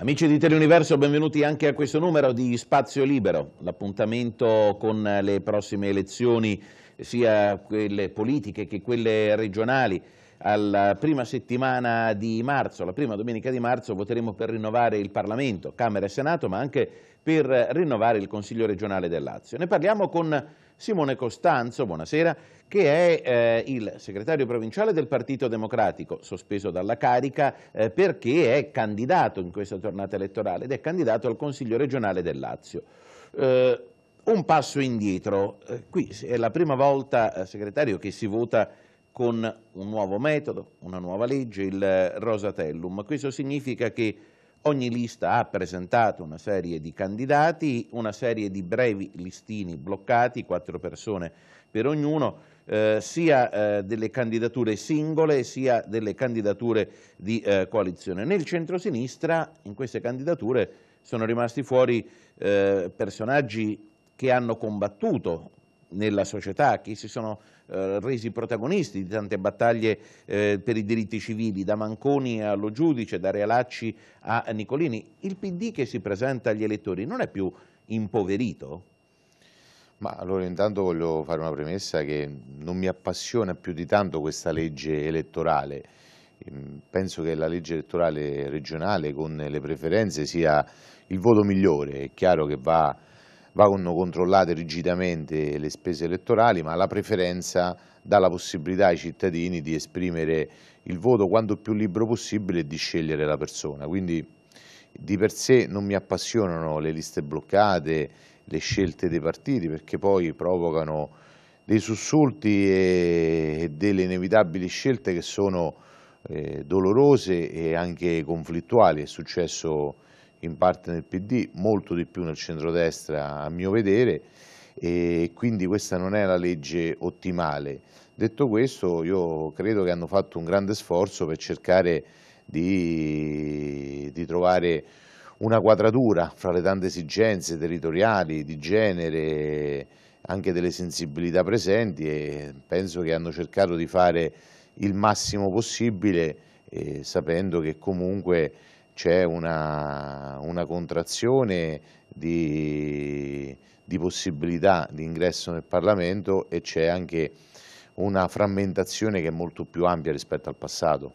Amici di Teleuniverso, benvenuti anche a questo numero di Spazio Libero, l'appuntamento con le prossime elezioni, sia quelle politiche che quelle regionali alla prima settimana di marzo, la prima domenica di marzo, voteremo per rinnovare il Parlamento, Camera e Senato, ma anche per rinnovare il Consiglio regionale del Lazio. Ne parliamo con Simone Costanzo, buonasera, che è eh, il segretario provinciale del Partito Democratico, sospeso dalla carica eh, perché è candidato in questa tornata elettorale ed è candidato al Consiglio regionale del Lazio. Eh, un passo indietro, eh, qui è la prima volta, eh, segretario, che si vota con un nuovo metodo, una nuova legge, il Rosatellum. Questo significa che ogni lista ha presentato una serie di candidati, una serie di brevi listini bloccati, quattro persone per ognuno, eh, sia eh, delle candidature singole sia delle candidature di eh, coalizione. Nel centro-sinistra in queste candidature sono rimasti fuori eh, personaggi che hanno combattuto nella società, che si sono eh, resi protagonisti di tante battaglie eh, per i diritti civili, da Manconi allo giudice, da Realacci a Nicolini. Il PD che si presenta agli elettori non è più impoverito? Ma allora intanto voglio fare una premessa che non mi appassiona più di tanto questa legge elettorale. Mm, penso che la legge elettorale regionale con le preferenze sia il voto migliore. È chiaro che va vanno controllate rigidamente le spese elettorali, ma la preferenza dà la possibilità ai cittadini di esprimere il voto quanto più libero possibile e di scegliere la persona. Quindi di per sé non mi appassionano le liste bloccate, le scelte dei partiti, perché poi provocano dei sussulti e delle inevitabili scelte che sono eh, dolorose e anche conflittuali. È successo in parte nel PD, molto di più nel centrodestra a mio vedere e quindi questa non è la legge ottimale. Detto questo io credo che hanno fatto un grande sforzo per cercare di, di trovare una quadratura fra le tante esigenze territoriali, di genere, anche delle sensibilità presenti e penso che hanno cercato di fare il massimo possibile eh, sapendo che comunque c'è una, una, contrazione di, di possibilità di ingresso nel Parlamento e c'è anche una frammentazione che è molto più ampia rispetto al passato.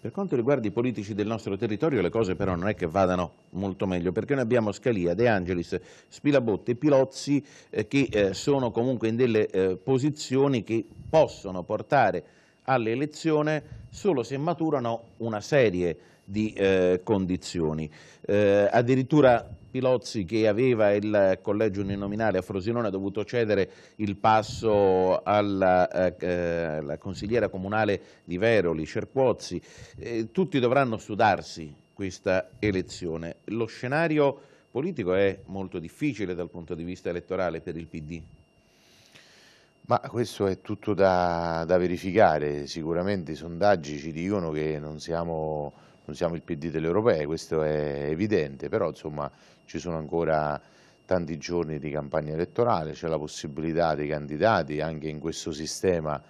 Per quanto riguarda i politici del nostro territorio le cose però non è che vadano molto meglio perché noi abbiamo Scalia, De Angelis, Spilabotte, e Pilozzi eh, che eh, sono comunque in delle eh, posizioni che possono portare all'elezione solo se maturano una serie di eh, condizioni. Eh, addirittura Pilozzi che aveva il collegio uninominale a Frosinone ha dovuto cedere il passo eh, eh, alla, eh, consigliera comunale di Veroli, Cerquozzi. Eh, tutti dovranno sudarsi questa elezione. Lo scenario politico è molto difficile dal punto di vista elettorale per il PD. Ma questo è tutto da, da, verificare, sicuramente i sondaggi ci dicono che non siamo, non siamo il PD delle europee, questo è evidente, però insomma ci sono ancora tanti giorni di campagna elettorale, c'è la possibilità dei candidati anche in questo sistema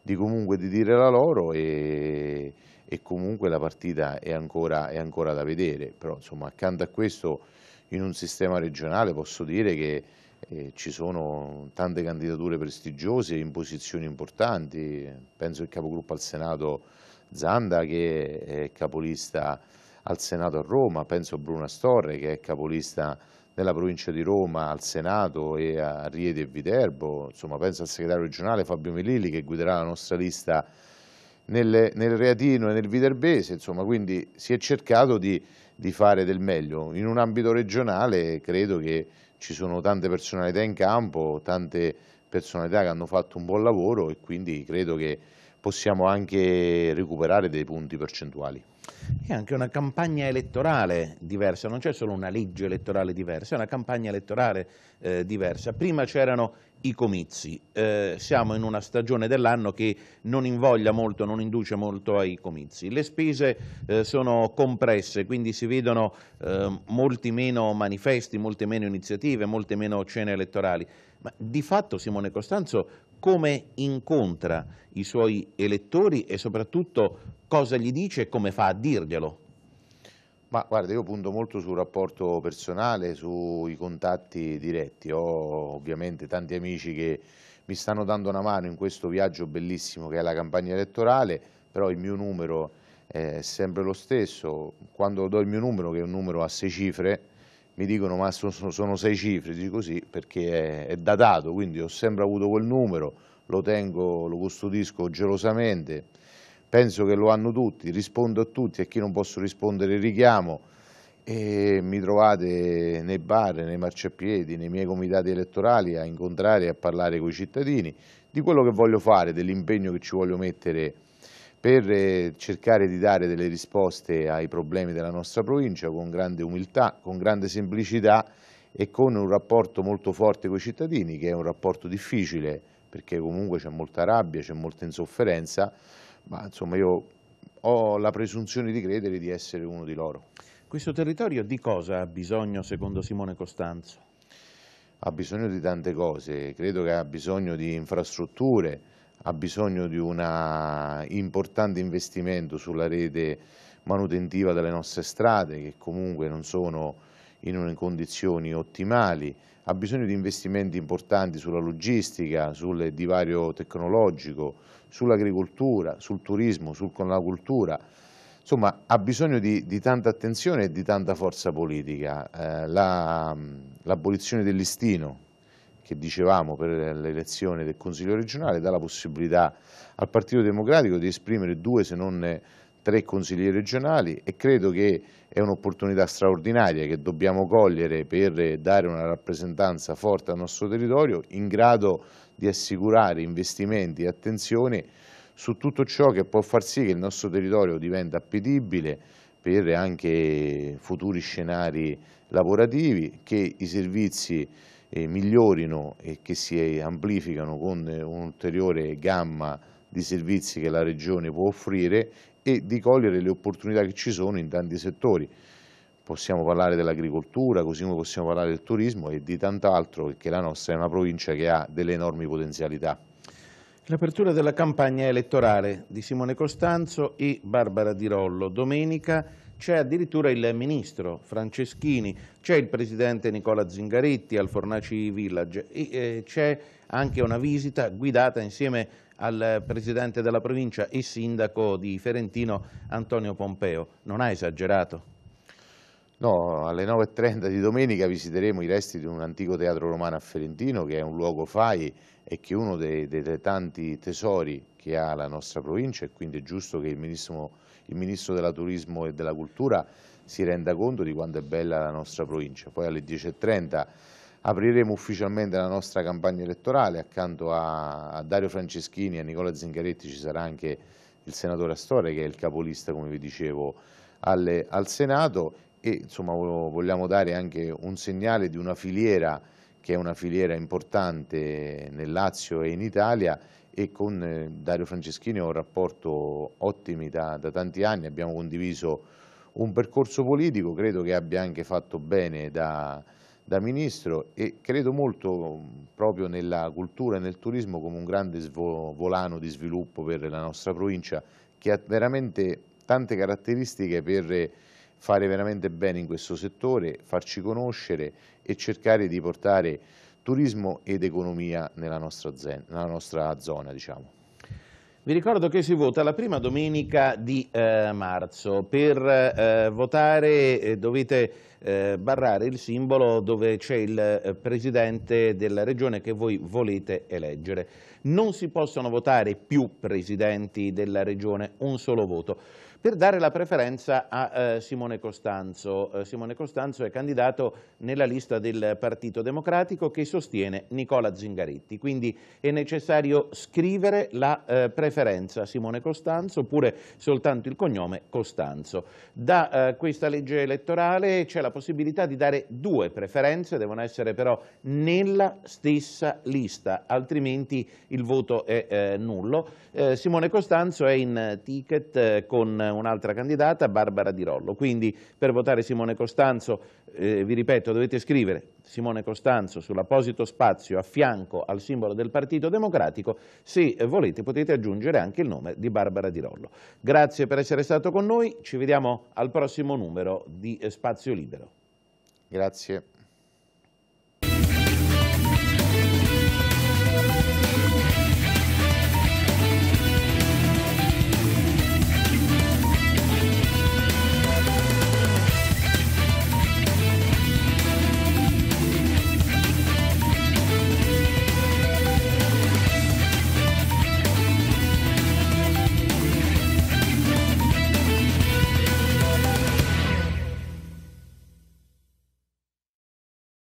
di comunque di dire la loro e, e comunque la partita è ancora, è ancora da vedere, però insomma accanto a questo in un sistema regionale posso dire che eh, ci sono tante candidature prestigiose in posizioni importanti, penso il capogruppo al Senato Zanda che è capolista al Senato a Roma, penso a Bruna Storre che è capolista nella provincia di Roma al Senato e a Riede e Viterbo, insomma penso al segretario regionale Fabio Melilli che guiderà la nostra lista nel, nel Reatino e nel Viterbese, insomma quindi si è cercato di, di fare del meglio. In un ambito regionale credo che ci sono tante personalità in campo, tante personalità che hanno fatto un buon lavoro e quindi credo che possiamo anche recuperare dei punti percentuali è anche una campagna elettorale diversa, non c'è solo una legge elettorale diversa, è una campagna elettorale eh, diversa. Prima c'erano i comizi, eh, siamo in una stagione dell'anno che non invoglia molto, non induce molto ai comizi. Le spese eh, sono compresse, quindi si vedono ehm, molti meno manifesti, molte meno iniziative, molte meno cene elettorali. Ma di fatto Simone Costanzo come incontra i suoi elettori e soprattutto cosa gli dice e come fa a dirglielo? Ma guarda, io punto molto sul rapporto personale, sui contatti diretti. Ho ovviamente tanti amici che mi stanno dando una mano in questo viaggio bellissimo che è la campagna elettorale, però il mio numero eh, è sempre lo stesso. Quando do il mio numero, che è un numero a sei cifre, mi dicono ma sono, sono sei cifre, dico così perché è, è, datato, quindi ho sempre avuto quel numero, lo tengo, lo custodisco gelosamente, penso che lo hanno tutti, rispondo a tutti, a chi non posso rispondere richiamo e mi trovate nei bar, nei marciapiedi, nei miei comitati elettorali a incontrare e a parlare con i cittadini di quello che voglio fare, dell'impegno che ci voglio mettere per eh, cercare di dare delle risposte ai problemi della nostra provincia con grande umiltà, con grande semplicità e con un rapporto molto forte con i cittadini, che è un rapporto difficile perché comunque c'è molta rabbia, c'è molta insofferenza, ma insomma io ho la presunzione di credere di essere uno di loro. Questo territorio di cosa ha bisogno secondo Simone Costanzo? Ha bisogno di tante cose, credo che ha bisogno di infrastrutture, ha bisogno di un importante investimento sulla rete manutentiva delle nostre strade che comunque non sono in condizioni ottimali, ha bisogno di investimenti importanti sulla logistica, sul divario tecnologico, sull'agricoltura, sul turismo, sul, con la cultura, insomma ha bisogno di, di, tanta attenzione e di tanta forza politica. Eh, L'abolizione la, dell'istino, che dicevamo per l'elezione del Consiglio regionale dà la possibilità al Partito Democratico di esprimere due se non tre consiglieri regionali e credo che è un'opportunità straordinaria che dobbiamo cogliere per dare una rappresentanza forte al nostro territorio in grado di assicurare investimenti e attenzioni su tutto ciò che può far sì che il nostro territorio diventi appetibile per anche futuri scenari lavorativi, che i servizi eh, migliorino e che si amplificano con eh, un'ulteriore gamma di servizi che la Regione può offrire e di cogliere le opportunità che ci sono in tanti settori. Possiamo parlare dell'agricoltura, così come possiamo parlare del turismo e di tant'altro, perché la nostra è una provincia che ha delle enormi potenzialità. L'apertura della campagna elettorale di Simone Costanzo e Barbara Di Rollo, domenica c'è addirittura il ministro Franceschini, c'è il presidente Nicola Zingaretti al Fornaci Village, eh, c'è anche una visita guidata insieme al presidente della provincia e sindaco di Ferentino Antonio Pompeo. Non ha esagerato? No, alle 9.30 di domenica visiteremo i resti di un antico teatro romano a Ferentino che è un luogo fai e che è uno dei, dei tanti tesori che ha la nostra provincia e quindi è giusto che il ministro, il ministro della Turismo e della Cultura si renda conto di quanto è bella la nostra provincia. Poi alle 10.30 apriremo ufficialmente la nostra campagna elettorale, accanto a, a Dario Franceschini e a Nicola Zingaretti ci sarà anche il senatore Astore che è il capolista, come vi dicevo, alle, al Senato perché insomma, vogliamo dare anche un segnale di una filiera che è una filiera importante nel Lazio e in Italia e con eh, Dario Franceschini ho un rapporto ottimo da, da tanti anni, abbiamo condiviso un percorso politico, credo che abbia anche fatto bene da, da Ministro e credo molto proprio nella cultura e nel turismo come un grande volano di sviluppo per la nostra provincia che ha veramente tante caratteristiche per fare veramente bene in questo settore, farci conoscere e cercare di portare turismo ed economia nella nostra, nella nostra zona. Diciamo. Vi ricordo che si vota la prima domenica di eh, marzo. Per eh, votare eh, dovete eh, barrare il simbolo dove c'è il eh, presidente della regione che voi volete eleggere. Non si possono votare più presidenti della regione, un solo voto per dare la preferenza a eh, Simone Costanzo. Eh, Simone Costanzo è candidato nella lista del Partito Democratico che sostiene Nicola Zingaretti, quindi è necessario scrivere la eh, preferenza Simone Costanzo oppure soltanto il cognome Costanzo. Da eh, questa legge elettorale c'è la la possibilità di dare due preferenze, devono essere però nella stessa lista, altrimenti il voto è eh, nullo. Eh, Simone Costanzo è in ticket eh, con un'altra candidata, Barbara Di Rollo, quindi per votare Simone Costanzo eh, vi ripeto, dovete scrivere Simone Costanzo sull'apposito spazio a fianco al simbolo del Partito Democratico, se volete potete aggiungere anche il nome di Barbara Di Rollo. Grazie per essere stato con noi, ci vediamo al prossimo numero di Spazio Libero. Grazie.